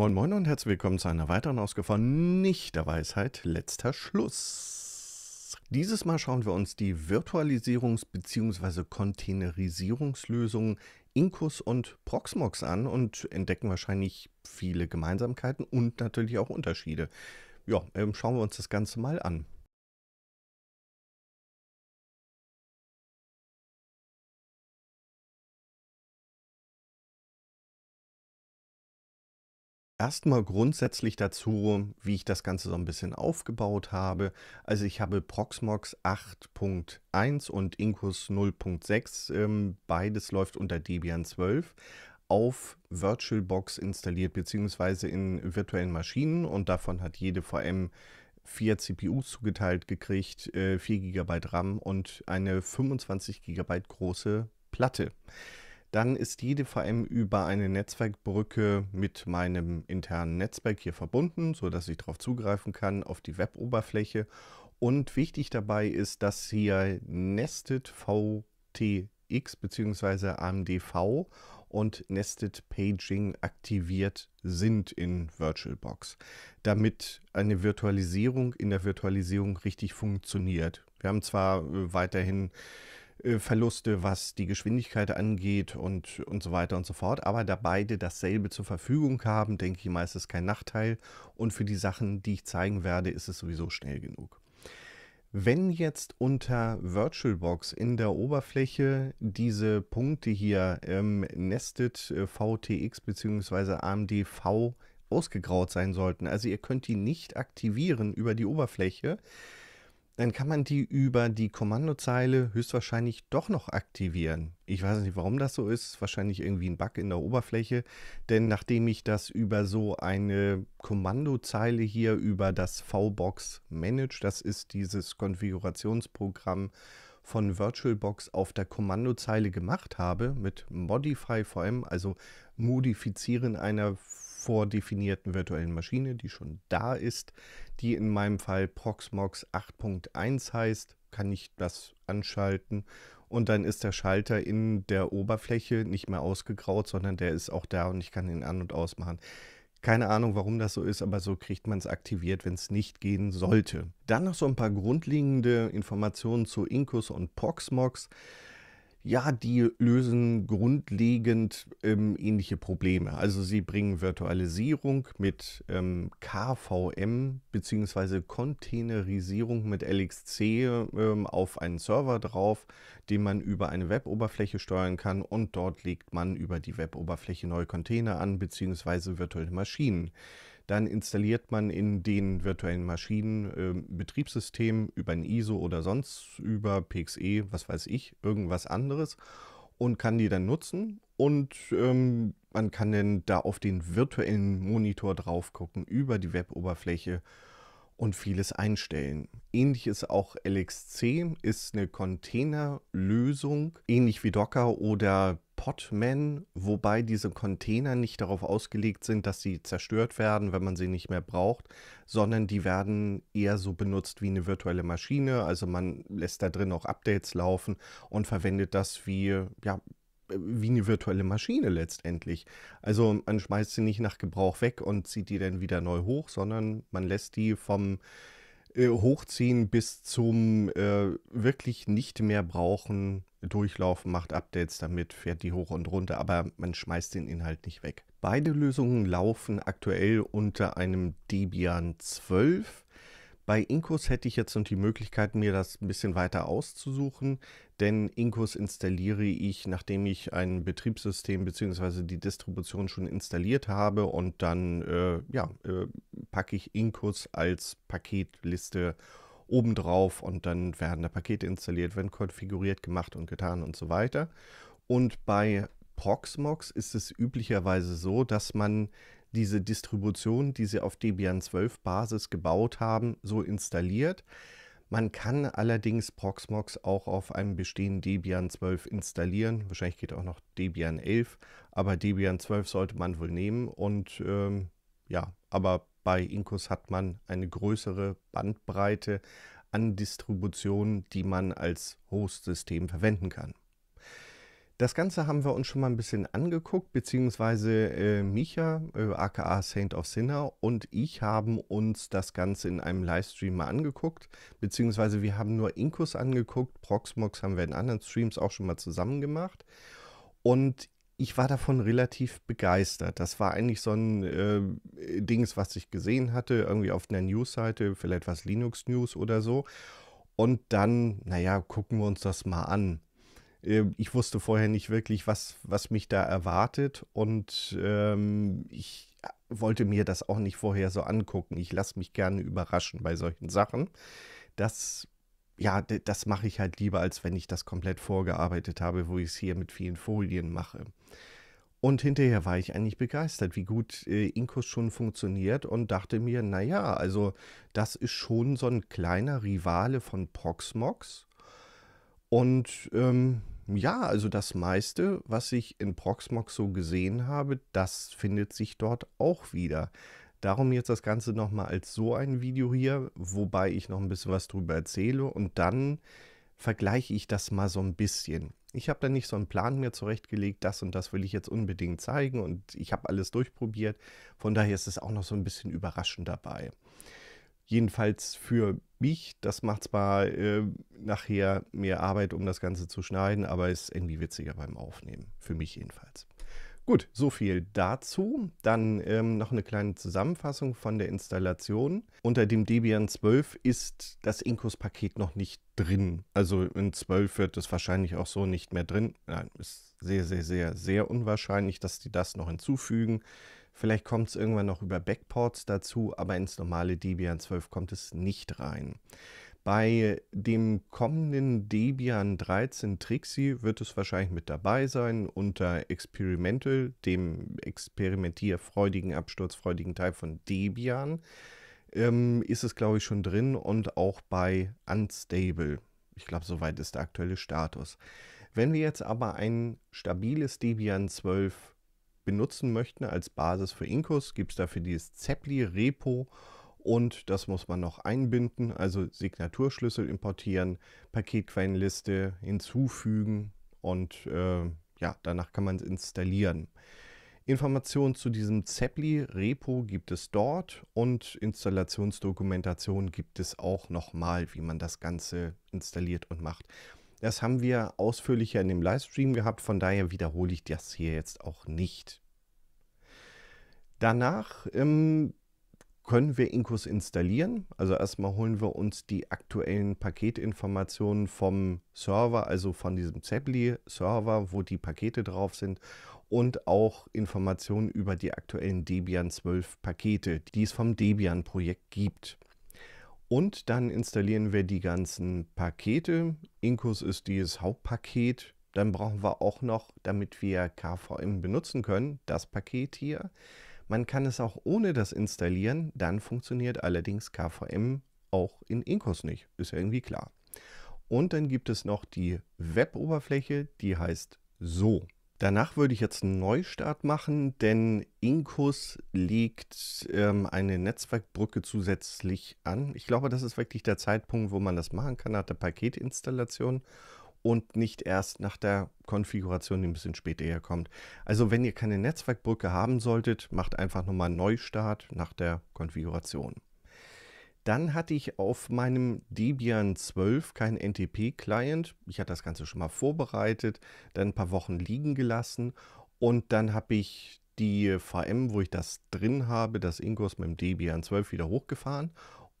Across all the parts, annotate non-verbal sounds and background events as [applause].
Moin Moin und herzlich willkommen zu einer weiteren Ausgabe von Nicht der Weisheit letzter Schluss. Dieses Mal schauen wir uns die Virtualisierungs- bzw. Containerisierungslösungen Inkus und Proxmox an und entdecken wahrscheinlich viele Gemeinsamkeiten und natürlich auch Unterschiede. Ja, ähm, schauen wir uns das Ganze mal an. Erstmal grundsätzlich dazu, wie ich das Ganze so ein bisschen aufgebaut habe. Also ich habe Proxmox 8.1 und Incus 0.6, ähm, beides läuft unter Debian 12, auf VirtualBox installiert, beziehungsweise in virtuellen Maschinen und davon hat jede VM vier CPUs zugeteilt gekriegt, 4 äh, GB RAM und eine 25 GB große Platte dann ist jede VM über eine Netzwerkbrücke mit meinem internen Netzwerk hier verbunden, sodass ich darauf zugreifen kann auf die Web-Oberfläche. Und wichtig dabei ist, dass hier Nested VTX bzw. AMDV und Nested Paging aktiviert sind in VirtualBox, damit eine Virtualisierung in der Virtualisierung richtig funktioniert. Wir haben zwar äh, weiterhin äh, Verluste, was die Geschwindigkeit angeht und, und so weiter und so fort. Aber da beide dasselbe zur Verfügung haben, denke ich mal, ist es kein Nachteil. Und für die Sachen, die ich zeigen werde, ist es sowieso schnell genug. Wenn jetzt unter VirtualBox in der Oberfläche diese Punkte hier ähm, nested VTX bzw. AMD V ausgegraut sein sollten, also ihr könnt die nicht aktivieren über die Oberfläche, dann kann man die über die Kommandozeile höchstwahrscheinlich doch noch aktivieren. Ich weiß nicht, warum das so ist. Wahrscheinlich irgendwie ein Bug in der Oberfläche. Denn nachdem ich das über so eine Kommandozeile hier über das VBox Manage, das ist dieses Konfigurationsprogramm von VirtualBox auf der Kommandozeile gemacht habe mit Modify VM, also Modifizieren einer vordefinierten virtuellen Maschine, die schon da ist, die in meinem Fall Proxmox 8.1 heißt, kann ich das anschalten und dann ist der Schalter in der Oberfläche nicht mehr ausgegraut, sondern der ist auch da und ich kann ihn an und ausmachen. Keine Ahnung, warum das so ist, aber so kriegt man es aktiviert, wenn es nicht gehen sollte. Dann noch so ein paar grundlegende Informationen zu Incus und Proxmox. Ja, die lösen grundlegend ähm, ähnliche Probleme. Also sie bringen Virtualisierung mit ähm, KVM bzw. Containerisierung mit LXC ähm, auf einen Server drauf, den man über eine Web-Oberfläche steuern kann und dort legt man über die Web-Oberfläche neue Container an bzw. virtuelle Maschinen. Dann installiert man in den virtuellen Maschinen äh, Betriebssystem über ein ISO oder sonst über PXE, was weiß ich, irgendwas anderes und kann die dann nutzen. Und ähm, man kann dann da auf den virtuellen Monitor drauf gucken über die Web-Oberfläche und vieles einstellen. Ähnlich ist auch LXC, ist eine Containerlösung, ähnlich wie Docker oder Podman, wobei diese Container nicht darauf ausgelegt sind, dass sie zerstört werden, wenn man sie nicht mehr braucht, sondern die werden eher so benutzt wie eine virtuelle Maschine. Also man lässt da drin auch Updates laufen und verwendet das wie, ja, wie eine virtuelle Maschine letztendlich. Also man schmeißt sie nicht nach Gebrauch weg und zieht die dann wieder neu hoch, sondern man lässt die vom äh, Hochziehen bis zum äh, wirklich nicht mehr brauchen durchlaufen, macht Updates damit, fährt die hoch und runter, aber man schmeißt den Inhalt nicht weg. Beide Lösungen laufen aktuell unter einem Debian 12. Bei Inkos hätte ich jetzt noch die Möglichkeit, mir das ein bisschen weiter auszusuchen denn Inkus installiere ich, nachdem ich ein Betriebssystem bzw. die Distribution schon installiert habe und dann äh, ja, äh, packe ich Inkus als Paketliste obendrauf und dann werden da Pakete installiert, werden konfiguriert, gemacht und getan und so weiter. Und bei Proxmox ist es üblicherweise so, dass man diese Distribution, die sie auf Debian 12 Basis gebaut haben, so installiert, man kann allerdings Proxmox auch auf einem bestehenden Debian 12 installieren. Wahrscheinlich geht auch noch Debian 11, aber Debian 12 sollte man wohl nehmen. Und ähm, ja, aber bei Incus hat man eine größere Bandbreite an Distributionen, die man als Host-System verwenden kann. Das Ganze haben wir uns schon mal ein bisschen angeguckt, beziehungsweise äh, Micha, äh, aka Saint of Sinner, und ich haben uns das Ganze in einem Livestream mal angeguckt, beziehungsweise wir haben nur Inkus angeguckt, Proxmox haben wir in anderen Streams auch schon mal zusammen gemacht. Und ich war davon relativ begeistert. Das war eigentlich so ein äh, Dings, was ich gesehen hatte, irgendwie auf einer News-Seite, vielleicht was Linux News oder so. Und dann, naja, gucken wir uns das mal an. Ähm, ich wusste vorher nicht wirklich, was, was mich da erwartet und ähm, ich wollte mir das auch nicht vorher so angucken. Ich lasse mich gerne überraschen bei solchen Sachen. Das, ja, das mache ich halt lieber, als wenn ich das komplett vorgearbeitet habe, wo ich es hier mit vielen Folien mache. Und hinterher war ich eigentlich begeistert, wie gut äh, Inkos schon funktioniert und dachte mir, naja, also das ist schon so ein kleiner Rivale von Proxmox und ähm, ja, also das meiste, was ich in Proxmox so gesehen habe, das findet sich dort auch wieder. Darum jetzt das Ganze nochmal als so ein Video hier, wobei ich noch ein bisschen was drüber erzähle und dann vergleiche ich das mal so ein bisschen. Ich habe da nicht so einen Plan mir zurechtgelegt, das und das will ich jetzt unbedingt zeigen und ich habe alles durchprobiert. Von daher ist es auch noch so ein bisschen überraschend dabei. Jedenfalls für mich. Das macht zwar äh, nachher mehr Arbeit, um das Ganze zu schneiden, aber ist irgendwie witziger beim Aufnehmen. Für mich jedenfalls. Gut, so viel dazu. Dann ähm, noch eine kleine Zusammenfassung von der Installation. Unter dem Debian 12 ist das Incus-Paket noch nicht drin. Also in 12 wird es wahrscheinlich auch so nicht mehr drin. Nein, ist sehr, sehr, sehr, sehr unwahrscheinlich, dass die das noch hinzufügen. Vielleicht kommt es irgendwann noch über Backports dazu, aber ins normale Debian 12 kommt es nicht rein. Bei dem kommenden Debian 13 Trixie wird es wahrscheinlich mit dabei sein unter Experimental, dem experimentierfreudigen, absturzfreudigen Teil von Debian. Ähm, ist es, glaube ich, schon drin und auch bei Unstable. Ich glaube, soweit ist der aktuelle Status. Wenn wir jetzt aber ein stabiles Debian 12 benutzen möchten als Basis für Incos, gibt es dafür dieses Zepli-Repo und das muss man noch einbinden, also Signaturschlüssel importieren, Paketquellenliste hinzufügen und äh, ja, danach kann man es installieren. Informationen zu diesem Zepli-Repo gibt es dort und Installationsdokumentation gibt es auch nochmal, wie man das Ganze installiert und macht. Das haben wir ausführlicher in dem Livestream gehabt, von daher wiederhole ich das hier jetzt auch nicht. Danach ähm, können wir Inkus installieren. Also erstmal holen wir uns die aktuellen Paketinformationen vom Server, also von diesem Zeppeli-Server, wo die Pakete drauf sind und auch Informationen über die aktuellen Debian 12 Pakete, die es vom Debian-Projekt gibt. Und dann installieren wir die ganzen Pakete. Incus ist dieses Hauptpaket. Dann brauchen wir auch noch, damit wir KVM benutzen können, das Paket hier. Man kann es auch ohne das installieren. Dann funktioniert allerdings KVM auch in Inkos nicht. Ist irgendwie klar. Und dann gibt es noch die Web-Oberfläche, die heißt so. Danach würde ich jetzt einen Neustart machen, denn Inkus legt ähm, eine Netzwerkbrücke zusätzlich an. Ich glaube, das ist wirklich der Zeitpunkt, wo man das machen kann, nach der Paketinstallation und nicht erst nach der Konfiguration, die ein bisschen später herkommt. Also wenn ihr keine Netzwerkbrücke haben solltet, macht einfach nochmal einen Neustart nach der Konfiguration. Dann hatte ich auf meinem Debian 12 keinen NTP-Client. Ich hatte das Ganze schon mal vorbereitet, dann ein paar Wochen liegen gelassen und dann habe ich die VM, wo ich das drin habe, das Ingos mit dem Debian 12 wieder hochgefahren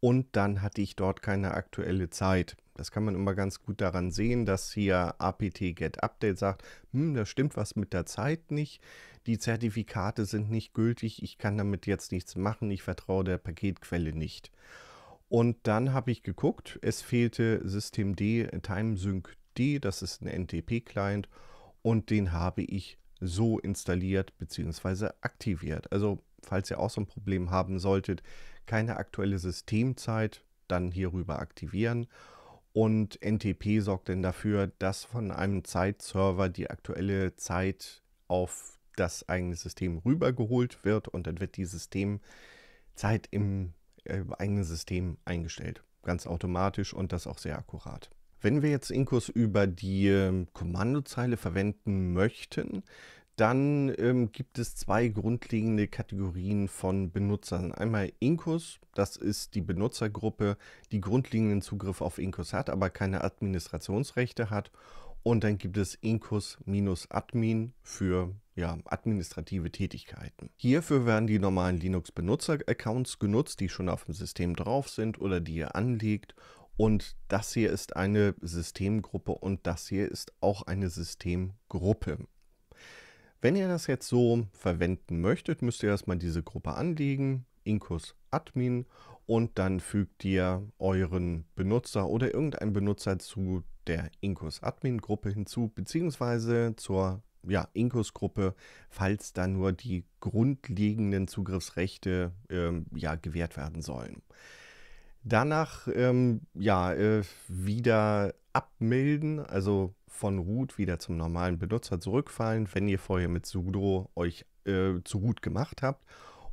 und dann hatte ich dort keine aktuelle Zeit. Das kann man immer ganz gut daran sehen, dass hier apt-get-update sagt, hm, da stimmt was mit der Zeit nicht, die Zertifikate sind nicht gültig, ich kann damit jetzt nichts machen, ich vertraue der Paketquelle nicht. Und dann habe ich geguckt, es fehlte Systemd TimeSyncD, das ist ein NTP-Client und den habe ich so installiert bzw. aktiviert. Also falls ihr auch so ein Problem haben solltet, keine aktuelle Systemzeit, dann hierüber aktivieren. Und NTP sorgt dann dafür, dass von einem Zeitserver die aktuelle Zeit auf das eigene System rübergeholt wird und dann wird die Systemzeit im äh, eigene System eingestellt. Ganz automatisch und das auch sehr akkurat. Wenn wir jetzt Incus über die ähm, Kommandozeile verwenden möchten, dann ähm, gibt es zwei grundlegende Kategorien von Benutzern. Einmal Incus, das ist die Benutzergruppe, die grundlegenden Zugriff auf Incus hat, aber keine Administrationsrechte hat. Und dann gibt es Incus-Admin für ja, administrative Tätigkeiten. Hierfür werden die normalen Linux-Benutzer-Accounts genutzt, die schon auf dem System drauf sind oder die ihr anlegt. Und das hier ist eine Systemgruppe und das hier ist auch eine Systemgruppe. Wenn ihr das jetzt so verwenden möchtet, müsst ihr erstmal diese Gruppe anlegen, Inkus Admin und dann fügt ihr euren Benutzer oder irgendeinen Benutzer zu der Inkus Admin Gruppe hinzu, beziehungsweise zur ja, Incus-Gruppe, falls da nur die grundlegenden Zugriffsrechte ähm, ja, gewährt werden sollen. Danach ähm, ja, äh, wieder abmelden, also von Root wieder zum normalen Benutzer zurückfallen, wenn ihr vorher mit sudo euch äh, zu Root gemacht habt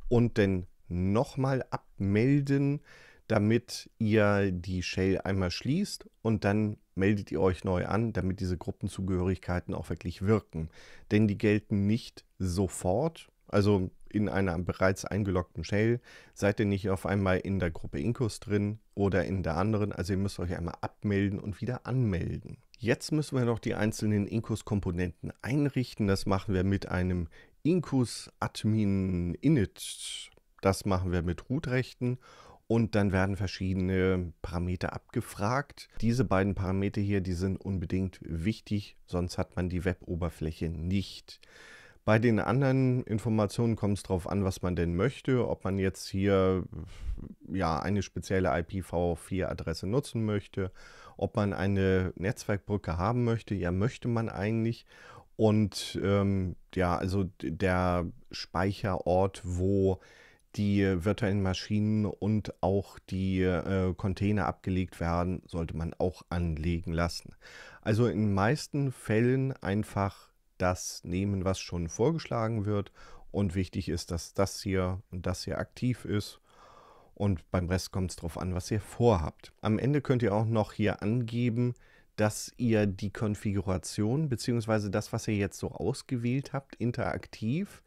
und den nochmal abmelden, damit ihr die Shell einmal schließt und dann meldet ihr euch neu an, damit diese Gruppenzugehörigkeiten auch wirklich wirken. Denn die gelten nicht sofort, also in einer bereits eingeloggten Shell, seid ihr nicht auf einmal in der Gruppe Incus drin oder in der anderen, also ihr müsst euch einmal abmelden und wieder anmelden. Jetzt müssen wir noch die einzelnen Incus-Komponenten einrichten. Das machen wir mit einem Inkus Admin Init. Das machen wir mit Root-Rechten und dann werden verschiedene Parameter abgefragt. Diese beiden Parameter hier, die sind unbedingt wichtig, sonst hat man die Web-Oberfläche nicht. Bei den anderen Informationen kommt es darauf an, was man denn möchte, ob man jetzt hier ja, eine spezielle IPv4-Adresse nutzen möchte, ob man eine Netzwerkbrücke haben möchte. Ja, möchte man eigentlich. Und ähm, ja, also der Speicherort, wo die virtuellen Maschinen und auch die äh, Container abgelegt werden, sollte man auch anlegen lassen. Also in den meisten Fällen einfach das nehmen, was schon vorgeschlagen wird. Und wichtig ist, dass das hier und das hier aktiv ist. Und beim Rest kommt es darauf an, was ihr vorhabt. Am Ende könnt ihr auch noch hier angeben, dass ihr die Konfiguration bzw. das, was ihr jetzt so ausgewählt habt, interaktiv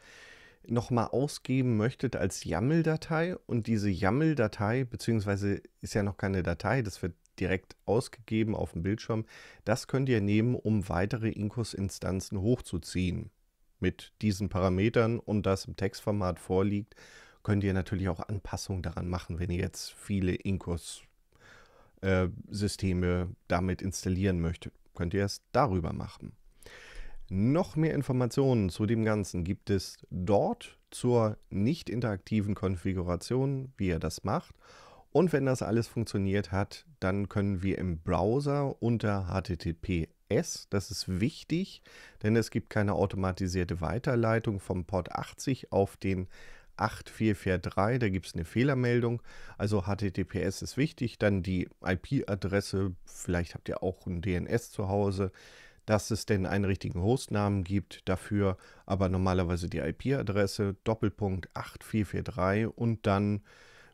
nochmal ausgeben möchtet als YAML-Datei und diese YAML-Datei, beziehungsweise ist ja noch keine Datei, das wird direkt ausgegeben auf dem Bildschirm, das könnt ihr nehmen, um weitere Incos-Instanzen hochzuziehen. Mit diesen Parametern und das im Textformat vorliegt, könnt ihr natürlich auch Anpassungen daran machen, wenn ihr jetzt viele Incos-Systeme äh, damit installieren möchtet. Könnt ihr es darüber machen. Noch mehr Informationen zu dem Ganzen gibt es dort zur nicht interaktiven Konfiguration, wie er das macht. Und wenn das alles funktioniert hat, dann können wir im Browser unter HTTPS, das ist wichtig, denn es gibt keine automatisierte Weiterleitung vom Port 80 auf den 8443, da gibt es eine Fehlermeldung. Also HTTPS ist wichtig, dann die IP-Adresse, vielleicht habt ihr auch ein DNS zu Hause dass es denn einen richtigen Hostnamen gibt dafür, aber normalerweise die IP-Adresse Doppelpunkt 8443 und dann,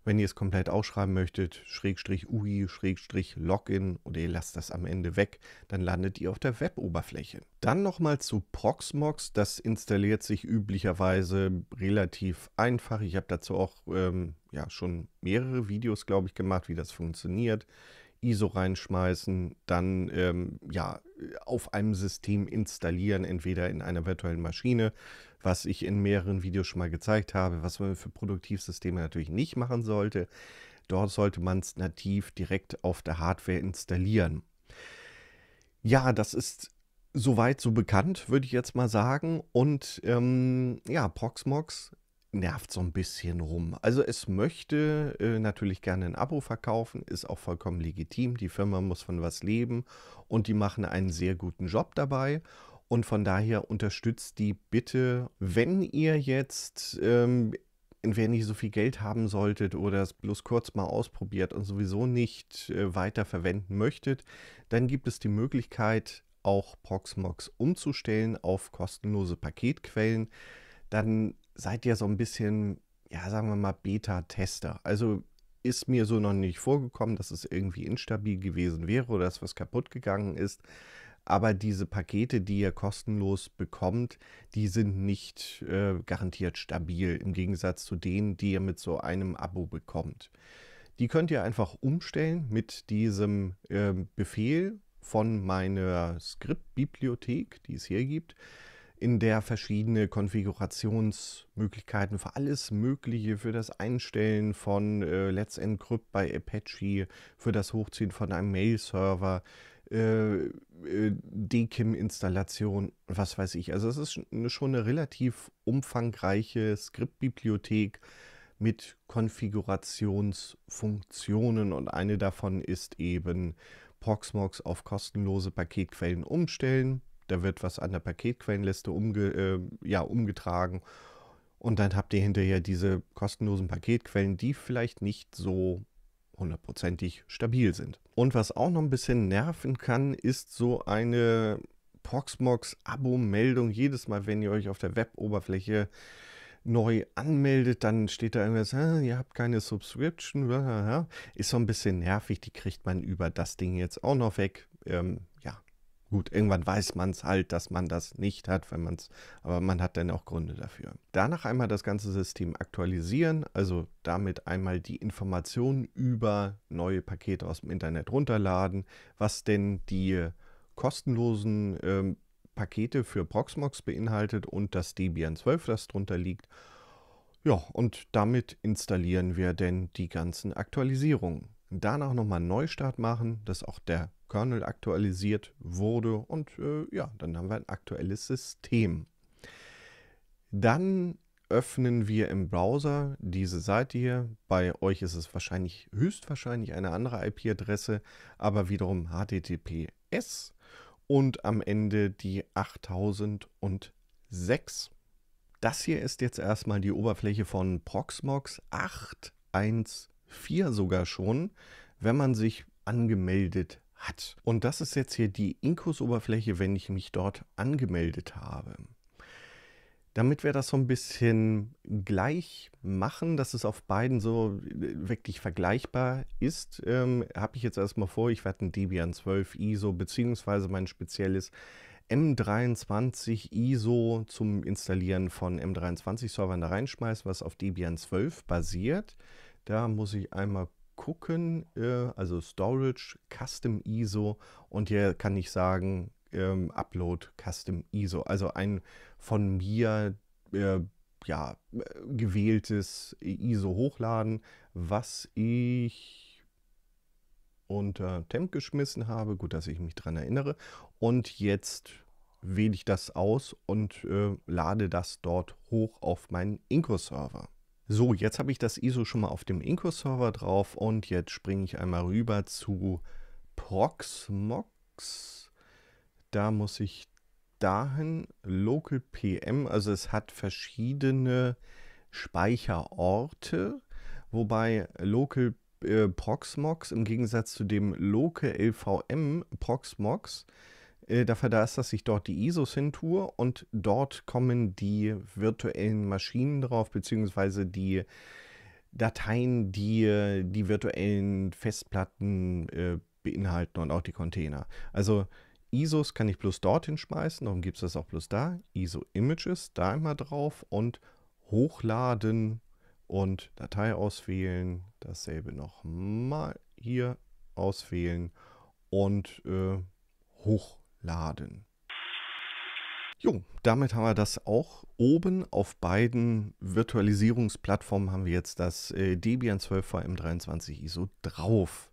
wenn ihr es komplett ausschreiben möchtet, Schrägstrich UI, Schrägstrich Login oder ihr lasst das am Ende weg, dann landet ihr auf der Web-Oberfläche. Dann nochmal zu Proxmox, das installiert sich üblicherweise relativ einfach. Ich habe dazu auch ähm, ja, schon mehrere Videos, glaube ich, gemacht, wie das funktioniert. ISO reinschmeißen, dann ähm, ja, auf einem System installieren, entweder in einer virtuellen Maschine, was ich in mehreren Videos schon mal gezeigt habe, was man für Produktivsysteme natürlich nicht machen sollte. Dort sollte man es nativ direkt auf der Hardware installieren. Ja, das ist soweit so bekannt, würde ich jetzt mal sagen. Und ähm, ja, Proxmox nervt so ein bisschen rum. Also es möchte äh, natürlich gerne ein Abo verkaufen, ist auch vollkommen legitim. Die Firma muss von was leben und die machen einen sehr guten Job dabei. Und von daher unterstützt die bitte, wenn ihr jetzt ähm, entweder nicht so viel Geld haben solltet oder es bloß kurz mal ausprobiert und sowieso nicht äh, weiter verwenden möchtet, dann gibt es die Möglichkeit, auch Proxmox umzustellen auf kostenlose Paketquellen. Dann seid ihr so ein bisschen, ja, sagen wir mal, Beta-Tester. Also ist mir so noch nicht vorgekommen, dass es irgendwie instabil gewesen wäre oder dass was kaputt gegangen ist. Aber diese Pakete, die ihr kostenlos bekommt, die sind nicht äh, garantiert stabil im Gegensatz zu denen, die ihr mit so einem Abo bekommt. Die könnt ihr einfach umstellen mit diesem äh, Befehl von meiner Skriptbibliothek, die es hier gibt in der verschiedene Konfigurationsmöglichkeiten für alles Mögliche, für das Einstellen von äh, Let's Encrypt bei Apache, für das Hochziehen von einem Mail-Server, äh, äh DKIM-Installation, was weiß ich. Also es ist ne, schon eine relativ umfangreiche Skriptbibliothek mit Konfigurationsfunktionen und eine davon ist eben Proxmox auf kostenlose Paketquellen umstellen. Da wird was an der Paketquellenliste umge, äh, ja, umgetragen. Und dann habt ihr hinterher diese kostenlosen Paketquellen, die vielleicht nicht so hundertprozentig stabil sind. Und was auch noch ein bisschen nerven kann, ist so eine Proxmox-Abo-Meldung. Jedes Mal, wenn ihr euch auf der Web-Oberfläche neu anmeldet, dann steht da irgendwas, ah, ihr habt keine Subscription, ist so ein bisschen nervig, die kriegt man über das Ding jetzt auch noch weg. Ähm, ja, Gut, irgendwann weiß man es halt, dass man das nicht hat, wenn man es, aber man hat dann auch Gründe dafür. Danach einmal das ganze System aktualisieren, also damit einmal die Informationen über neue Pakete aus dem Internet runterladen, was denn die kostenlosen ähm, Pakete für Proxmox beinhaltet und das Debian 12, das drunter liegt. Ja, und damit installieren wir denn die ganzen Aktualisierungen. Danach nochmal einen Neustart machen, dass auch der Kernel aktualisiert wurde und äh, ja, dann haben wir ein aktuelles System. Dann öffnen wir im Browser diese Seite hier. Bei euch ist es wahrscheinlich höchstwahrscheinlich eine andere IP-Adresse, aber wiederum HTTPS und am Ende die 8006. Das hier ist jetzt erstmal die Oberfläche von Proxmox 814 sogar schon, wenn man sich angemeldet hat hat. Und das ist jetzt hier die Incus-Oberfläche, wenn ich mich dort angemeldet habe. Damit wir das so ein bisschen gleich machen, dass es auf beiden so äh, wirklich vergleichbar ist, ähm, habe ich jetzt erstmal vor, ich werde ein Debian 12 ISO beziehungsweise mein spezielles M23 ISO zum Installieren von M23-Servern da reinschmeißen, was auf Debian 12 basiert. Da muss ich einmal gucken, äh, also Storage, Custom ISO und hier kann ich sagen, ähm, Upload Custom ISO, also ein von mir äh, ja, gewähltes ISO hochladen, was ich unter Temp geschmissen habe. Gut, dass ich mich daran erinnere. Und jetzt wähle ich das aus und äh, lade das dort hoch auf meinen inko server so, jetzt habe ich das ISO schon mal auf dem Inco-Server drauf und jetzt springe ich einmal rüber zu Proxmox. Da muss ich dahin Local PM, also es hat verschiedene Speicherorte, wobei Local äh, Proxmox im Gegensatz zu dem Local LVM Proxmox äh, äh, da verdaßt dass ich dort die ISOs hin tue und dort kommen die virtuellen Maschinen drauf, beziehungsweise die Dateien, die äh, die virtuellen Festplatten äh, beinhalten und auch die Container. Also ISOs kann ich bloß dorthin schmeißen, darum gibt es das auch bloß da. ISO Images, da immer drauf und hochladen und Datei auswählen. Dasselbe nochmal hier auswählen und äh, hoch laden. Jo, damit haben wir das auch. Oben auf beiden Virtualisierungsplattformen haben wir jetzt das äh, Debian 12 VM23 ISO drauf.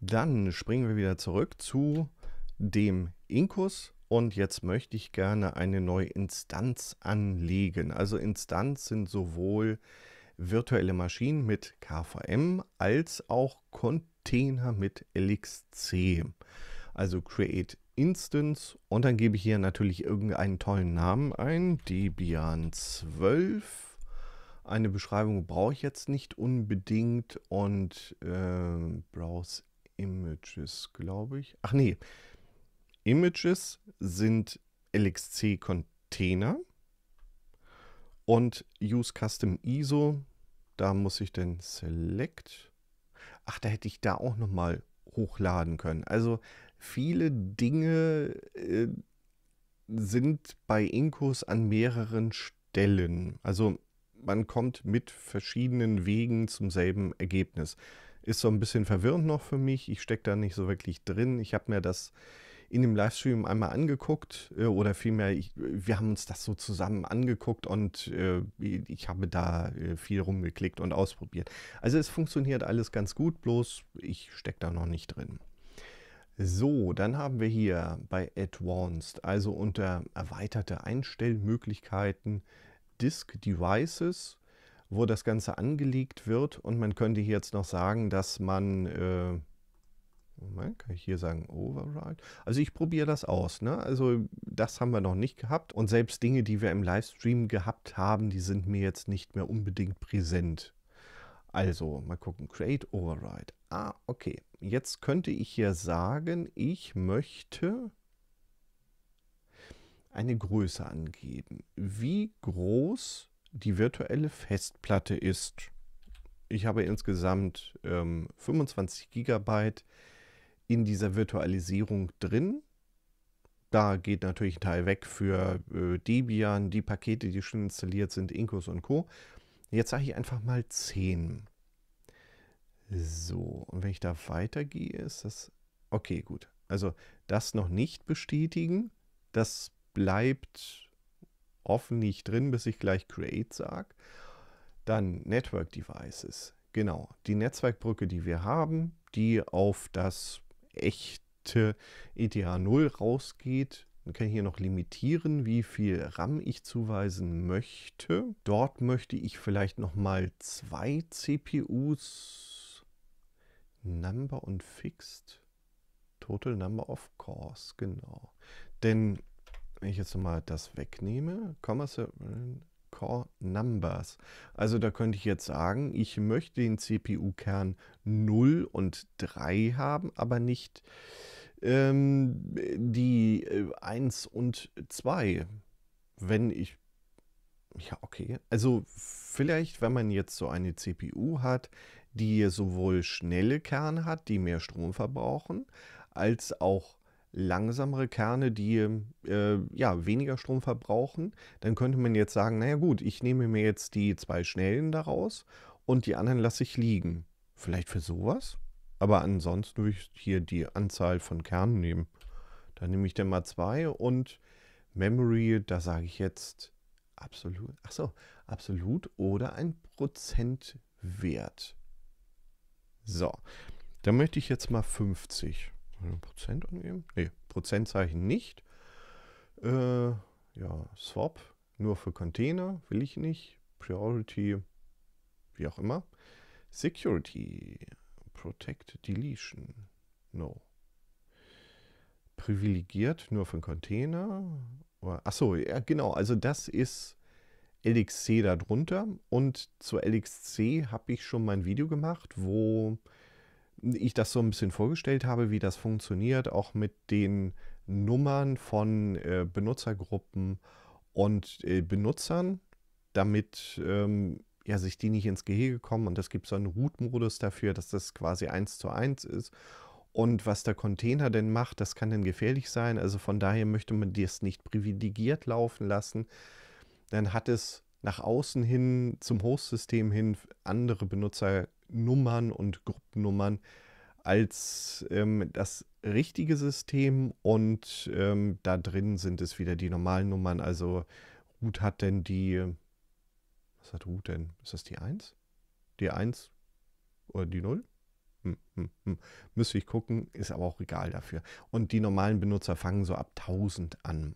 Dann springen wir wieder zurück zu dem Inkus und jetzt möchte ich gerne eine neue Instanz anlegen. Also Instanz sind sowohl virtuelle Maschinen mit KVM als auch Container mit LXC. Also Create Instance und dann gebe ich hier natürlich irgendeinen tollen Namen ein, Debian 12. Eine Beschreibung brauche ich jetzt nicht unbedingt und äh, Browse Images, glaube ich. Ach nee, Images sind LXC-Container und Use Custom ISO, da muss ich dann Select. Ach, da hätte ich da auch nochmal hochladen können. Also viele Dinge äh, sind bei Inkos an mehreren Stellen. Also man kommt mit verschiedenen Wegen zum selben Ergebnis. Ist so ein bisschen verwirrend noch für mich. Ich stecke da nicht so wirklich drin. Ich habe mir das in dem Livestream einmal angeguckt äh, oder vielmehr, ich, wir haben uns das so zusammen angeguckt und äh, ich habe da äh, viel rumgeklickt und ausprobiert. Also es funktioniert alles ganz gut, bloß ich stecke da noch nicht drin. So, dann haben wir hier bei Advanced, also unter erweiterte Einstellmöglichkeiten, Disk Devices, wo das Ganze angelegt wird. Und man könnte hier jetzt noch sagen, dass man, äh, kann ich hier sagen Override? Also ich probiere das aus. Ne? Also das haben wir noch nicht gehabt. Und selbst Dinge, die wir im Livestream gehabt haben, die sind mir jetzt nicht mehr unbedingt präsent. Also, mal gucken. Create Override. Ah, okay. Jetzt könnte ich hier sagen, ich möchte eine Größe angeben. Wie groß die virtuelle Festplatte ist. Ich habe insgesamt ähm, 25 GB in dieser Virtualisierung drin. Da geht natürlich ein Teil weg für äh, Debian, die Pakete, die schon installiert sind, Inkos und Co. Jetzt sage ich einfach mal 10. So, und wenn ich da weitergehe, ist das... Okay, gut. Also das noch nicht bestätigen. Das bleibt offen nicht drin, bis ich gleich Create sage. Dann Network Devices. Genau, die Netzwerkbrücke, die wir haben, die auf das echte ETH 0 rausgeht, man kann hier noch limitieren, wie viel RAM ich zuweisen möchte. Dort möchte ich vielleicht nochmal zwei CPUs, Number und Fixed, Total Number of Cores, genau. Denn wenn ich jetzt nochmal das wegnehme, Core Numbers. Also da könnte ich jetzt sagen, ich möchte den CPU-Kern 0 und 3 haben, aber nicht ähm, die 1 äh, und 2, wenn ich, ja okay, also vielleicht, wenn man jetzt so eine CPU hat, die sowohl schnelle Kerne hat, die mehr Strom verbrauchen, als auch langsamere Kerne, die äh, ja, weniger Strom verbrauchen, dann könnte man jetzt sagen, naja gut, ich nehme mir jetzt die zwei schnellen daraus und die anderen lasse ich liegen. Vielleicht für sowas? Aber ansonsten würde ich hier die Anzahl von Kernen nehmen. Da nehme ich dann mal zwei und Memory, da sage ich jetzt absolut, ach so, absolut oder ein Prozentwert. So, da möchte ich jetzt mal 50. Prozent angeben? Ne, Prozentzeichen nicht. Äh, ja, Swap nur für Container will ich nicht. Priority, wie auch immer. Security Protect Deletion. No. Privilegiert nur für Container. Achso, ja genau. Also das ist LXC darunter. Und zu LXC habe ich schon mein Video gemacht, wo ich das so ein bisschen vorgestellt habe, wie das funktioniert, auch mit den Nummern von äh, Benutzergruppen und äh, Benutzern, damit ähm, ja, sich die nicht ins Gehege kommen. Und es gibt so einen Root-Modus dafür, dass das quasi eins zu eins ist. Und was der Container denn macht, das kann dann gefährlich sein. Also von daher möchte man das nicht privilegiert laufen lassen. Dann hat es nach außen hin, zum Host-System hin, andere Benutzernummern und Gruppennummern als ähm, das richtige System. Und ähm, da drin sind es wieder die normalen Nummern. Also Root hat denn die was hat Ruth denn? Ist das die 1? Die 1 oder die 0? Hm, hm, hm. Müsste ich gucken, ist aber auch egal dafür. Und die normalen Benutzer fangen so ab 1000 an.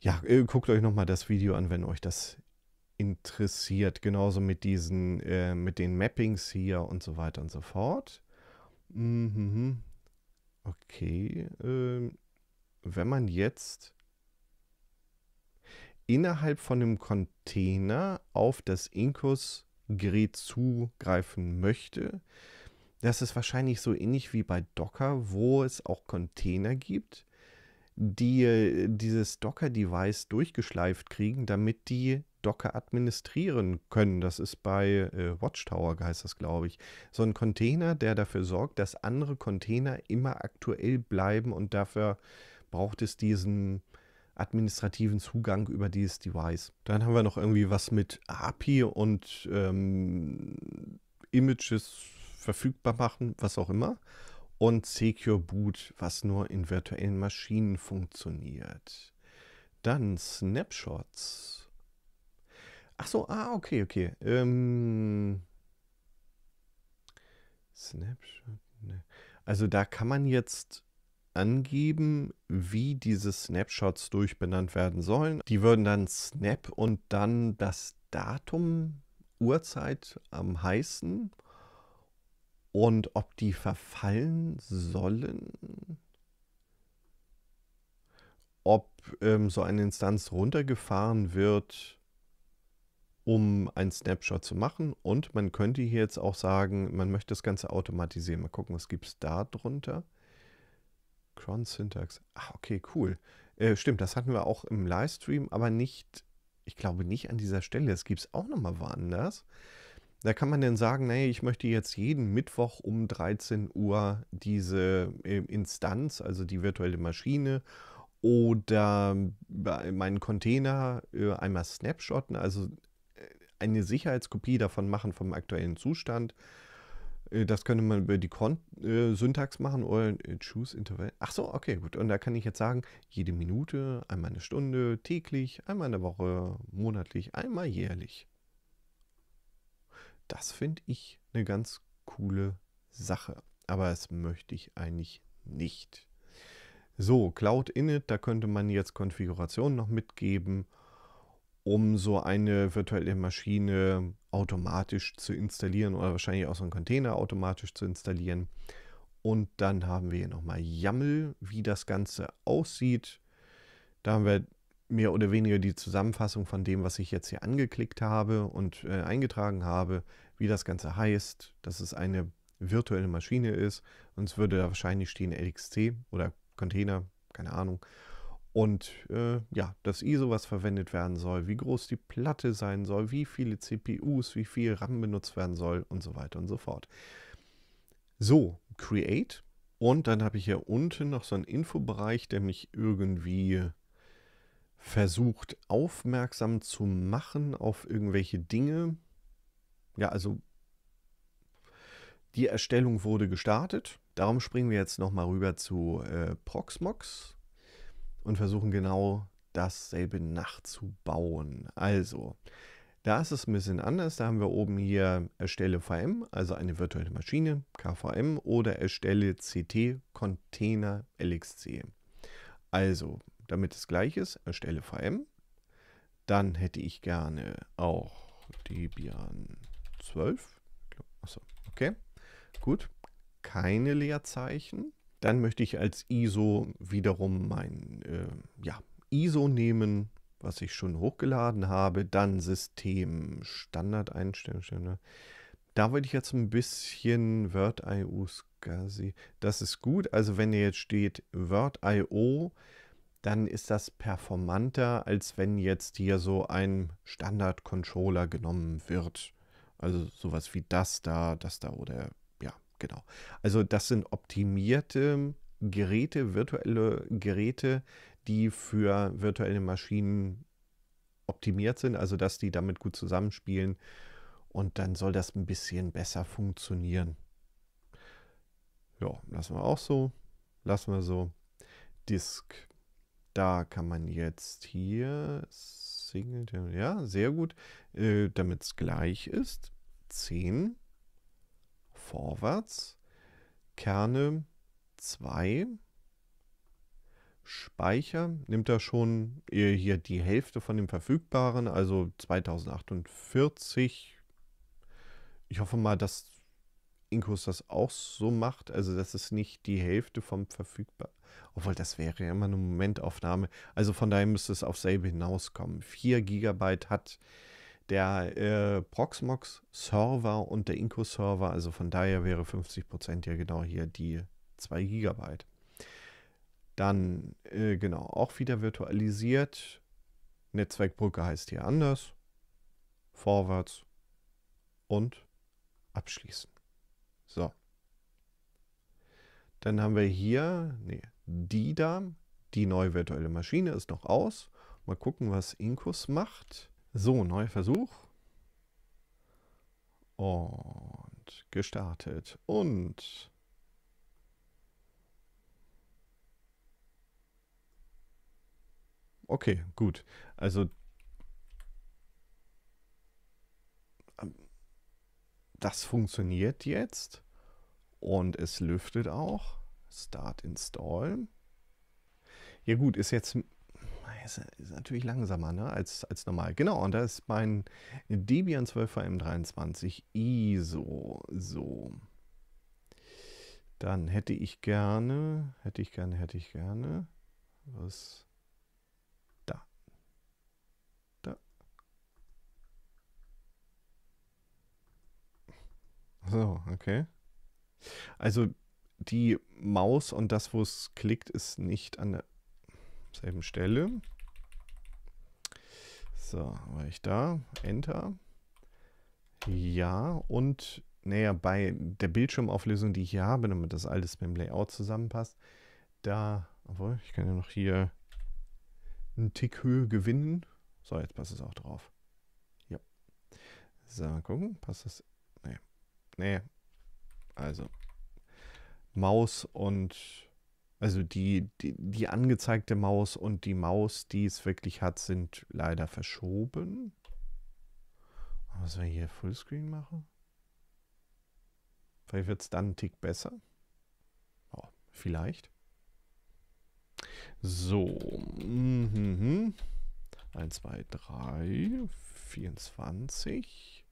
Ja, äh, guckt euch nochmal das Video an, wenn euch das interessiert. Genauso mit diesen, äh, mit den Mappings hier und so weiter und so fort. Mhm. mhm, mhm. Okay. Ähm, wenn man jetzt innerhalb von dem Container auf das inkos gerät zugreifen möchte. Das ist wahrscheinlich so ähnlich wie bei Docker, wo es auch Container gibt, die äh, dieses Docker-Device durchgeschleift kriegen, damit die Docker administrieren können. Das ist bei äh, Watchtower heißt das, glaube ich. So ein Container, der dafür sorgt, dass andere Container immer aktuell bleiben und dafür braucht es diesen administrativen Zugang über dieses Device. Dann haben wir noch irgendwie was mit API und ähm, Images verfügbar machen, was auch immer. Und Secure Boot, was nur in virtuellen Maschinen funktioniert. Dann Snapshots. Ach so, ah, okay, okay. Ähm, Snapshot. Ne. Also da kann man jetzt angeben, wie diese Snapshots durchbenannt werden sollen. Die würden dann Snap und dann das Datum, Uhrzeit am heißen und ob die verfallen sollen, ob ähm, so eine Instanz runtergefahren wird, um einen Snapshot zu machen. Und man könnte hier jetzt auch sagen, man möchte das Ganze automatisieren. Mal gucken, was gibt es da drunter. Cron-Syntax. Ach, okay, cool. Äh, stimmt, das hatten wir auch im Livestream, aber nicht, ich glaube nicht an dieser Stelle. Das gibt es auch nochmal woanders. Da kann man dann sagen, naja, ich möchte jetzt jeden Mittwoch um 13 Uhr diese äh, Instanz, also die virtuelle Maschine oder meinen Container äh, einmal snapshotten, also äh, eine Sicherheitskopie davon machen vom aktuellen Zustand äh, das könnte man über die kont äh, syntax machen oder äh, Choose Intervall. Ach so, okay, gut. Und da kann ich jetzt sagen, jede Minute, einmal eine Stunde, täglich, einmal in der Woche, monatlich, einmal jährlich. Das finde ich eine ganz coole Sache. Aber das möchte ich eigentlich nicht. So, Cloud Init, da könnte man jetzt Konfigurationen noch mitgeben um so eine virtuelle Maschine automatisch zu installieren oder wahrscheinlich auch so einen Container automatisch zu installieren. Und dann haben wir hier nochmal YAML, wie das Ganze aussieht. Da haben wir mehr oder weniger die Zusammenfassung von dem, was ich jetzt hier angeklickt habe und äh, eingetragen habe, wie das Ganze heißt, dass es eine virtuelle Maschine ist. Sonst würde da wahrscheinlich stehen LXC oder Container, keine Ahnung. Und äh, ja, dass ISO, was verwendet werden soll, wie groß die Platte sein soll, wie viele CPUs, wie viel RAM benutzt werden soll und so weiter und so fort. So, Create. Und dann habe ich hier unten noch so einen Infobereich, der mich irgendwie versucht aufmerksam zu machen auf irgendwelche Dinge. Ja, also die Erstellung wurde gestartet. Darum springen wir jetzt nochmal rüber zu äh, Proxmox und versuchen genau dasselbe nachzubauen. Also, da ist es ein bisschen anders. Da haben wir oben hier erstelle VM, also eine virtuelle Maschine, KVM, oder erstelle CT Container LXC. Also, damit es gleich ist, erstelle VM. Dann hätte ich gerne auch Debian 12. Achso, okay. Gut. Keine Leerzeichen. Dann möchte ich als ISO wiederum mein äh, ja, ISO nehmen, was ich schon hochgeladen habe. Dann System Standard einstellen. Ne? Da würde ich jetzt ein bisschen Word.io Skasi. Das ist gut. Also wenn hier jetzt steht Word.io, dann ist das performanter, als wenn jetzt hier so ein Standard-Controller genommen wird. Also sowas wie das da, das da oder genau. Also das sind optimierte Geräte, virtuelle Geräte, die für virtuelle Maschinen optimiert sind, also dass die damit gut zusammenspielen und dann soll das ein bisschen besser funktionieren. Ja, lassen wir auch so, lassen wir so. Disk, da kann man jetzt hier Single, ja, sehr gut, äh, damit es gleich ist, 10 vorwärts, Kerne 2, Speicher nimmt er schon hier die Hälfte von dem verfügbaren, also 2048. Ich hoffe mal, dass Inkos das auch so macht, also dass es nicht die Hälfte vom verfügbaren, obwohl das wäre ja immer eine Momentaufnahme. Also von daher müsste es auf selbe hinauskommen. 4 GB hat der äh, Proxmox-Server und der Inco-Server. Also von daher wäre 50% ja genau hier die 2 GB. Dann, äh, genau, auch wieder virtualisiert. Netzwerkbrücke heißt hier anders. Vorwärts und abschließen. So. Dann haben wir hier, nee, die da, die neue virtuelle Maschine ist noch aus. Mal gucken, was Inkus macht. So, neuer Versuch. Und gestartet. Und... Okay, gut. Also ähm, das funktioniert jetzt und es lüftet auch. Start Install. Ja gut, ist jetzt ist, ist natürlich langsamer ne? als, als normal. Genau, und da ist mein Debian 12VM 23 ISO. So. Dann hätte ich gerne, hätte ich gerne, hätte ich gerne, was da. Da. So, okay. Also die Maus und das, wo es klickt, ist nicht an der selben Stelle. So, war ich da. Enter. Ja, und naja, bei der Bildschirmauflösung, die ich hier habe, damit das alles mit dem Layout zusammenpasst, da, obwohl, ich kann ja noch hier einen Tick Höhe gewinnen. So, jetzt passt es auch drauf. Ja. So, mal gucken, passt das? Nee. Nee. Also, Maus und also die, die, die angezeigte Maus und die Maus, die es wirklich hat, sind leider verschoben. Was wir hier Fullscreen machen? Vielleicht wird es dann einen Tick besser. Oh, vielleicht. So. 1, 2, 3, 24.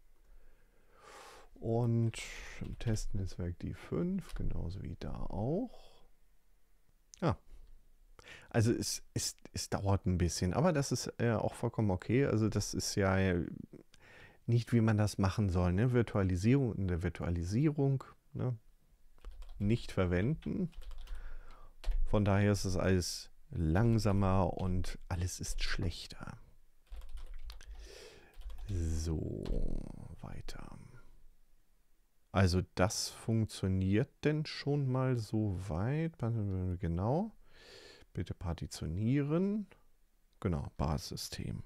Und im Testnetzwerk die 5, genauso wie da auch. Also es, es, es dauert ein bisschen, aber das ist ja äh, auch vollkommen okay. Also das ist ja äh, nicht, wie man das machen soll. Ne? Virtualisierung in der Virtualisierung ne? nicht verwenden. Von daher ist es alles langsamer und alles ist schlechter. So, weiter. Also das funktioniert denn schon mal so weit. Genau. Bitte partitionieren. Genau, Basissystem.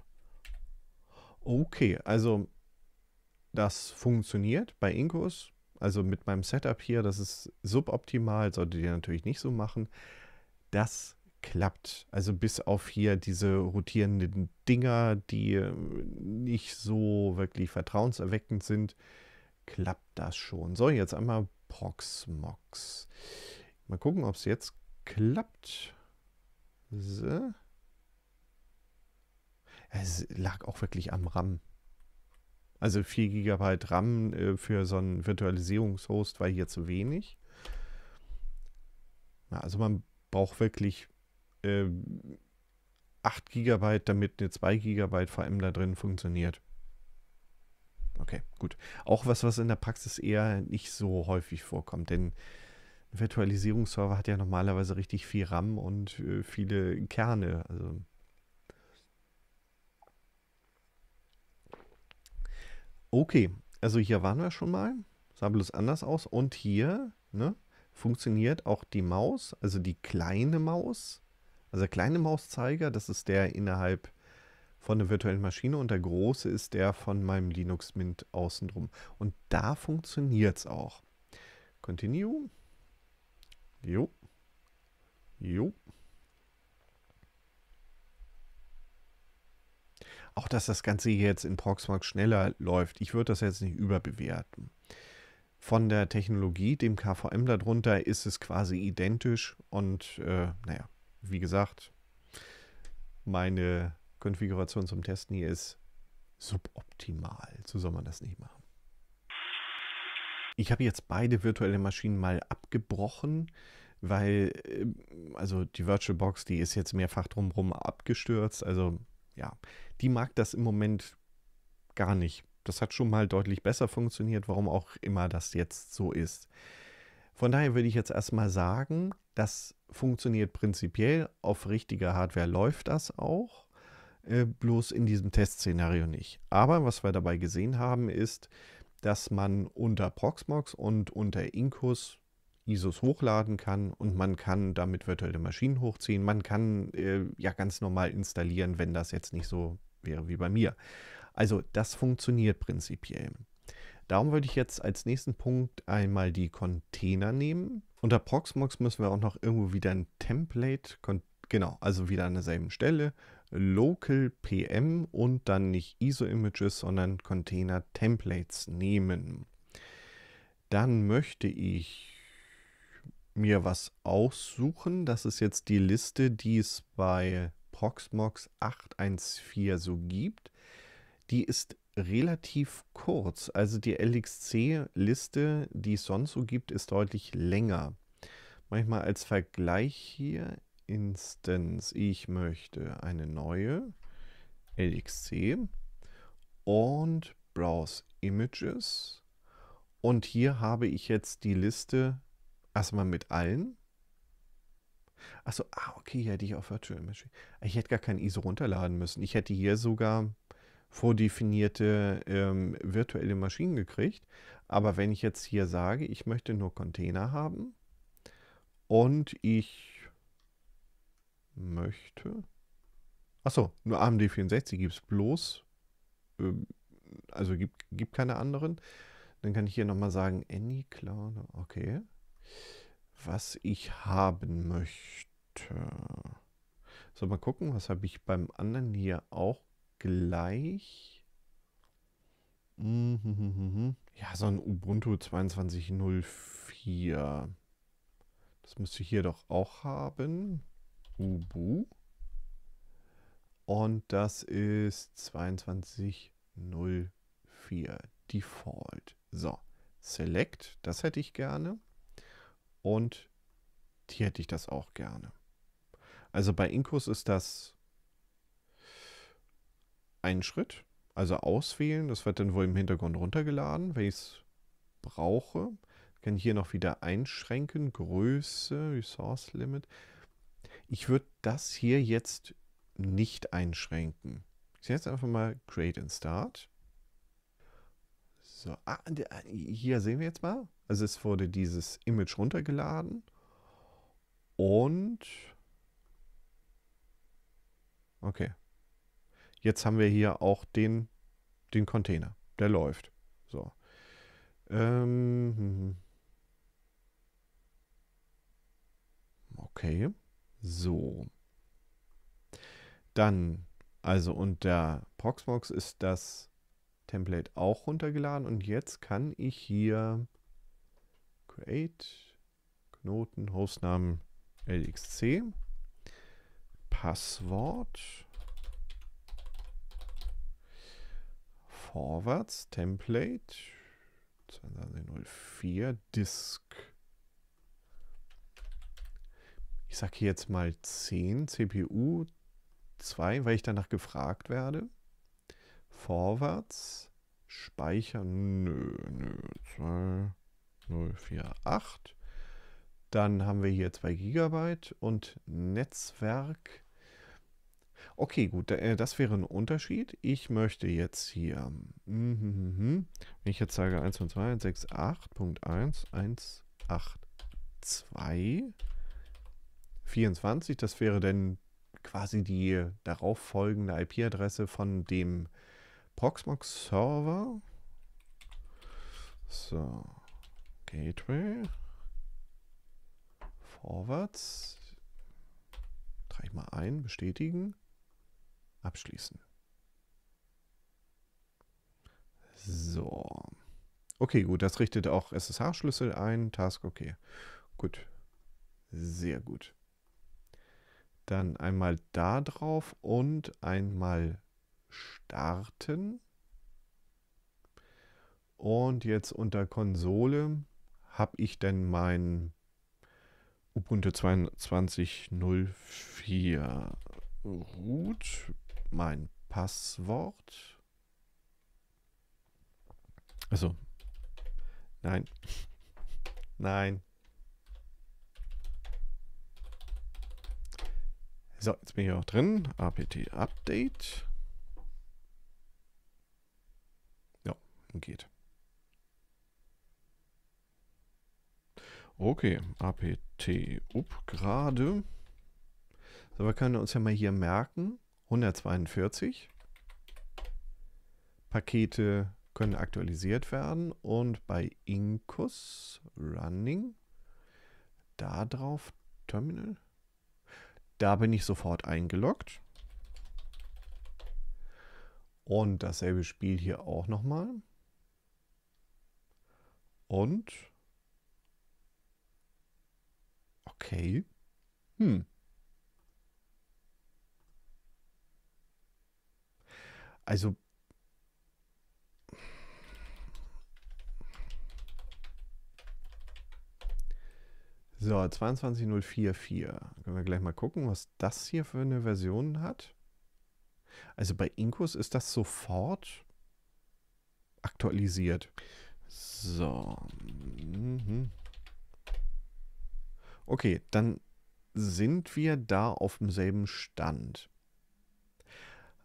Okay, also das funktioniert bei Inkos. Also mit meinem Setup hier, das ist suboptimal, solltet ihr natürlich nicht so machen. Das klappt. Also bis auf hier diese rotierenden Dinger, die äh, nicht so wirklich vertrauenserweckend sind, klappt das schon. So, jetzt einmal Proxmox. Mal gucken, ob es jetzt klappt. So. Es lag auch wirklich am RAM. Also 4 GB RAM äh, für so einen Virtualisierungshost war hier zu wenig. Also man braucht wirklich äh, 8 GB, damit eine 2 GB VM da drin funktioniert. Okay, gut. Auch was, was in der Praxis eher nicht so häufig vorkommt, denn Virtualisierungsserver hat ja normalerweise richtig viel RAM und äh, viele Kerne. Also okay, also hier waren wir schon mal. Sah bloß anders aus. Und hier ne, funktioniert auch die Maus, also die kleine Maus. Also der kleine Mauszeiger, das ist der innerhalb von der virtuellen Maschine und der große ist der von meinem Linux Mint außen drum. Und da funktioniert es auch. Continue. Jo. Jo. Auch dass das Ganze jetzt in Proxmox schneller läuft, ich würde das jetzt nicht überbewerten. Von der Technologie, dem KVM darunter, ist es quasi identisch und äh, naja, wie gesagt, meine Konfiguration zum Testen hier ist suboptimal. So soll man das nicht machen. Ich habe jetzt beide virtuelle Maschinen mal abgebrochen, weil äh, also die VirtualBox, die ist jetzt mehrfach drumherum abgestürzt. Also ja, die mag das im Moment gar nicht. Das hat schon mal deutlich besser funktioniert, warum auch immer das jetzt so ist. Von daher würde ich jetzt erstmal sagen, das funktioniert prinzipiell. Auf richtiger Hardware läuft das auch, äh, bloß in diesem Testszenario nicht. Aber was wir dabei gesehen haben, ist, dass man unter Proxmox und unter Incus ISOs hochladen kann und man kann damit virtuelle Maschinen hochziehen. Man kann äh, ja ganz normal installieren, wenn das jetzt nicht so wäre wie bei mir. Also das funktioniert prinzipiell. Darum würde ich jetzt als nächsten Punkt einmal die Container nehmen. Unter Proxmox müssen wir auch noch irgendwo wieder ein Template, genau, also wieder an derselben Stelle, Local PM und dann nicht ISO-Images, sondern Container-Templates nehmen. Dann möchte ich mir was aussuchen. Das ist jetzt die Liste, die es bei Proxmox 814 so gibt. Die ist relativ kurz. Also die LXC-Liste, die es sonst so gibt, ist deutlich länger. Manchmal als Vergleich hier Instance. Ich möchte eine neue LXC und Browse Images. Und hier habe ich jetzt die Liste erstmal mit allen. Achso, ah, okay, hier hätte ich auch Virtual Imagery. Ich hätte gar kein ISO runterladen müssen. Ich hätte hier sogar vordefinierte ähm, virtuelle Maschinen gekriegt. Aber wenn ich jetzt hier sage, ich möchte nur Container haben und ich möchte. Achso, nur AMD 64 gibt es bloß. Ähm, also gibt, gibt keine anderen. Dann kann ich hier nochmal sagen, AnyCloud. Okay. Was ich haben möchte. So, mal gucken, was habe ich beim anderen hier auch gleich. Mhm, mhm, mhm, ja, so ein Ubuntu 2204. Das müsste ich hier doch auch haben. Ubu. Und das ist 2204 Default. So, Select, das hätte ich gerne. Und hier hätte ich das auch gerne. Also bei Inkus ist das ein Schritt, also auswählen. Das wird dann wohl im Hintergrund runtergeladen, wenn ich es brauche. Kann Ich hier noch wieder einschränken, Größe, Resource Limit. Ich würde das hier jetzt nicht einschränken. Ich setze einfach mal Create and Start. So, ah, äh, hier sehen wir jetzt mal. Also es wurde dieses Image runtergeladen. Und... Okay. Jetzt haben wir hier auch den, den Container. Der läuft. So. Ähm, hm, hm, hm. okay. So. Dann, also unter Proxmox ist das Template auch runtergeladen und jetzt kann ich hier Create, Knoten, Hostnamen LXC, Passwort, Forwards, Template, 2204, Disk ich sage hier jetzt mal 10, CPU 2, weil ich danach gefragt werde. Vorwärts, speichern, nö, nö, 2, 0, 4, 8. Dann haben wir hier 2 GB und Netzwerk. Okay, gut, äh, das wäre ein Unterschied. Ich möchte jetzt hier, hm, hm, hm, wenn ich jetzt sage 1 und 2, 1, 6, 8, Punkt 1, 1, 8, 2, 24. Das wäre dann quasi die darauf folgende IP-Adresse von dem Proxmox-Server. So, Gateway. Forwards. Trage ich mal ein, bestätigen. Abschließen. So. Okay, gut, das richtet auch SSH-Schlüssel ein. Task, okay. Gut. Sehr gut. Dann einmal da drauf und einmal starten. Und jetzt unter Konsole habe ich denn mein Ubuntu 22.04 root, mein Passwort. Also, nein, [laughs] nein, So, jetzt bin ich auch drin. APT Update. Ja, geht. Okay, APT Upgrade. So, wir können uns ja mal hier merken. 142. Pakete können aktualisiert werden und bei Incus Running da drauf Terminal da bin ich sofort eingeloggt. Und dasselbe Spiel hier auch nochmal. Und... Okay. Hm. Also So, 22044. Können wir gleich mal gucken, was das hier für eine Version hat. Also bei Incus ist das sofort aktualisiert. So. Mhm. Okay, dann sind wir da auf demselben Stand.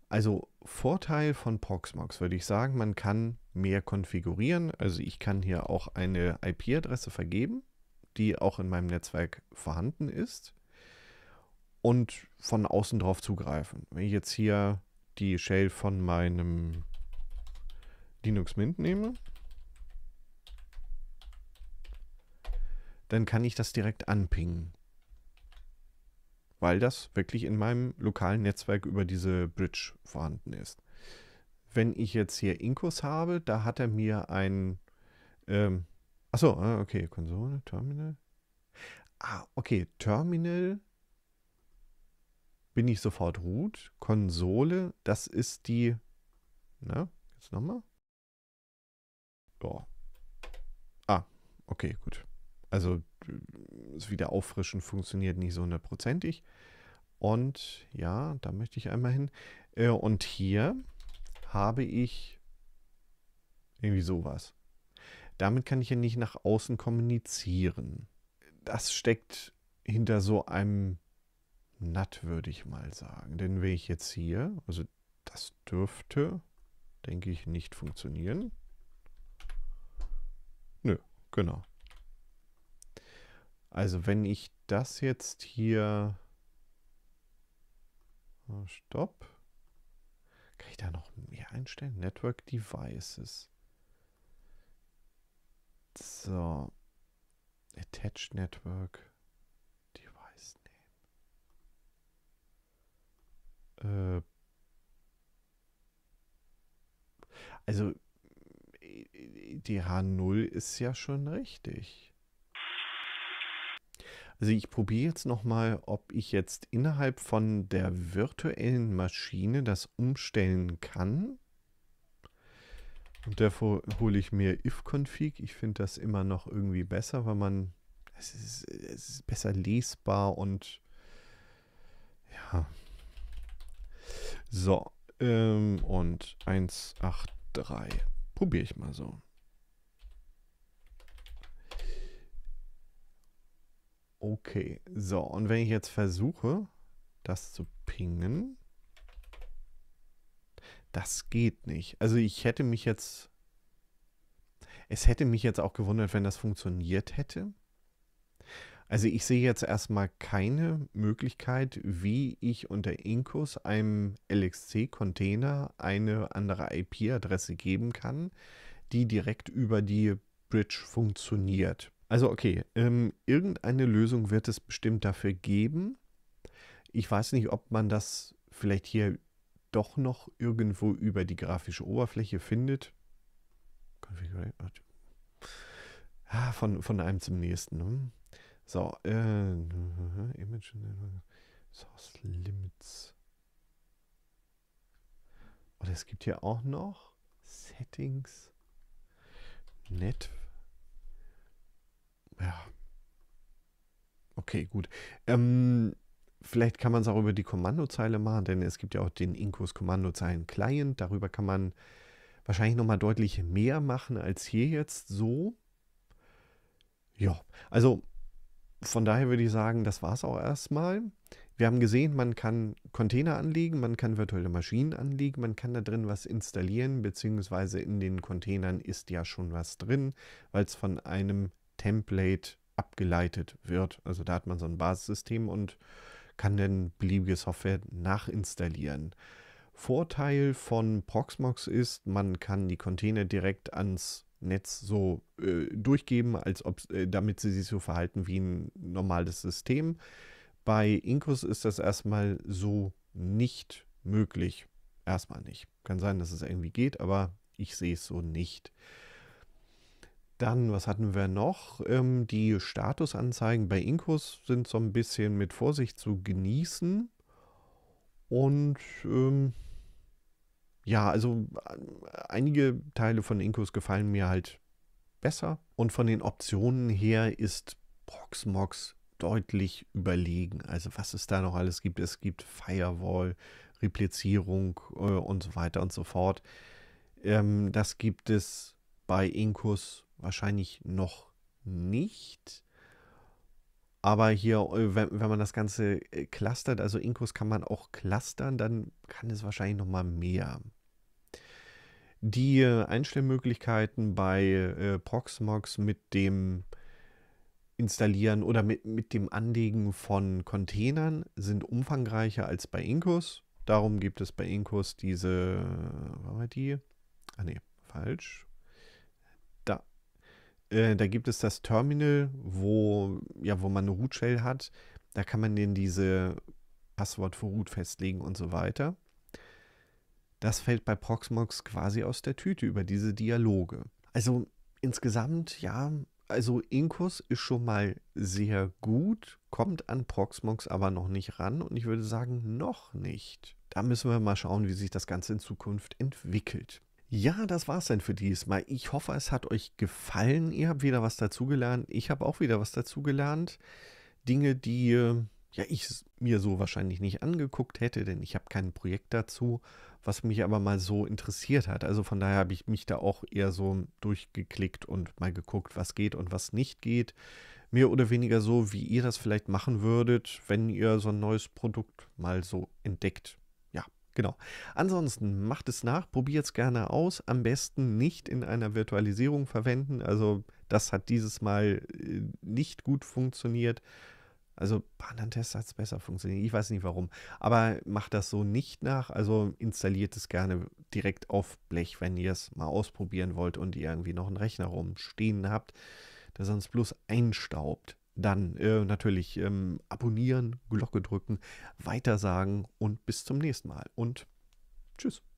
Also Vorteil von Proxmox würde ich sagen, man kann mehr konfigurieren. Also ich kann hier auch eine IP-Adresse vergeben die auch in meinem Netzwerk vorhanden ist und von außen drauf zugreifen. Wenn ich jetzt hier die Shell von meinem Linux Mint nehme, dann kann ich das direkt anpingen. Weil das wirklich in meinem lokalen Netzwerk über diese Bridge vorhanden ist. Wenn ich jetzt hier Incos habe, da hat er mir ein ähm, Achso, ah, okay, Konsole, Terminal. Ah, okay, Terminal bin ich sofort root. Konsole, das ist die. Ne, jetzt nochmal. Ja. Ah, okay, gut. Also das Wiederauffrischen funktioniert nicht so hundertprozentig. Und ja, da möchte ich einmal hin. Äh, und hier habe ich irgendwie sowas damit kann ich ja nicht nach außen kommunizieren. Das steckt hinter so einem Nut, würde ich mal sagen. Denn wenn ich jetzt hier, also das dürfte, denke ich, nicht funktionieren. Nö, genau. Also wenn ich das jetzt hier... Ah, stopp. Kann ich da noch mehr einstellen? Network Devices. So. Attached Network. Device Name. Äh. Also, die H0 ist ja schon richtig. Also ich probiere jetzt nochmal, ob ich jetzt innerhalb von der virtuellen Maschine das umstellen kann. Und davor hole ich mir if-config. Ich finde das immer noch irgendwie besser, weil man. Es ist, es ist besser lesbar und. Ja. So. Ähm, und 183. Probiere ich mal so. Okay, so, und wenn ich jetzt versuche, das zu pingen, das geht nicht. Also ich hätte mich jetzt, es hätte mich jetzt auch gewundert, wenn das funktioniert hätte. Also ich sehe jetzt erstmal keine Möglichkeit, wie ich unter Incus einem LXC-Container eine andere IP-Adresse geben kann, die direkt über die Bridge funktioniert. Also okay, ähm, irgendeine Lösung wird es bestimmt dafür geben. Ich weiß nicht, ob man das vielleicht hier doch noch irgendwo über die grafische Oberfläche findet. Ah, von, von einem zum nächsten. Ne? So, äh, [laughs] Image ne, Source Limits. Oder es gibt hier auch noch Settings. Net. Ja. Okay, gut. Ähm, Vielleicht kann man es auch über die Kommandozeile machen, denn es gibt ja auch den Inkos Kommandozeilen Client. Darüber kann man wahrscheinlich nochmal deutlich mehr machen als hier jetzt so. Ja, also von daher würde ich sagen, das war es auch erstmal. Wir haben gesehen, man kann Container anlegen, man kann virtuelle Maschinen anlegen, man kann da drin was installieren, beziehungsweise in den Containern ist ja schon was drin, weil es von einem Template abgeleitet wird. Also da hat man so ein Basissystem und kann denn beliebige Software nachinstallieren. Vorteil von Proxmox ist, man kann die Container direkt ans Netz so äh, durchgeben, als ob, äh, damit sie sich so verhalten wie ein normales System. Bei Incus ist das erstmal so nicht möglich. Erstmal nicht. Kann sein, dass es irgendwie geht, aber ich sehe es so nicht. Dann, was hatten wir noch? Ähm, die Statusanzeigen bei Inkos sind so ein bisschen mit Vorsicht zu genießen. Und ähm, ja, also äh, einige Teile von Inkos gefallen mir halt besser. Und von den Optionen her ist Proxmox deutlich überlegen. Also was es da noch alles gibt. Es gibt Firewall, Replizierung äh, und so weiter und so fort. Ähm, das gibt es bei Inkus wahrscheinlich noch nicht. Aber hier, äh, wenn, wenn man das Ganze äh, clustert, also Inkos kann man auch clustern, dann kann es wahrscheinlich noch mal mehr. Die äh, Einstellmöglichkeiten bei äh, Proxmox mit dem Installieren oder mit, mit dem Anlegen von Containern sind umfangreicher als bei Inkos. Darum gibt es bei Inkos diese, war die? Ah ne, falsch. Äh, da gibt es das Terminal, wo, ja, wo man eine Root Shell hat. Da kann man dann diese Passwort für Root festlegen und so weiter. Das fällt bei Proxmox quasi aus der Tüte über diese Dialoge. Also insgesamt, ja, also Inkus ist schon mal sehr gut, kommt an Proxmox aber noch nicht ran und ich würde sagen, noch nicht. Da müssen wir mal schauen, wie sich das Ganze in Zukunft entwickelt. Ja, das war's dann für diesmal. Ich hoffe, es hat euch gefallen. Ihr habt wieder was dazugelernt. Ich habe auch wieder was dazugelernt. Dinge, die ja, ich mir so wahrscheinlich nicht angeguckt hätte, denn ich habe kein Projekt dazu, was mich aber mal so interessiert hat. Also von daher habe ich mich da auch eher so durchgeklickt und mal geguckt, was geht und was nicht geht. Mehr oder weniger so, wie ihr das vielleicht machen würdet, wenn ihr so ein neues Produkt mal so entdeckt. Genau. Ansonsten macht es nach, probiert es gerne aus. Am besten nicht in einer Virtualisierung verwenden. Also das hat dieses Mal äh, nicht gut funktioniert. Also bei anderen Tests hat es besser funktioniert. Ich weiß nicht warum. Aber macht das so nicht nach. Also installiert es gerne direkt auf Blech, wenn ihr es mal ausprobieren wollt und ihr irgendwie noch einen Rechner rumstehen habt, der sonst bloß einstaubt. Dann äh, natürlich ähm, abonnieren, Glocke drücken, weitersagen und bis zum nächsten Mal. Und tschüss.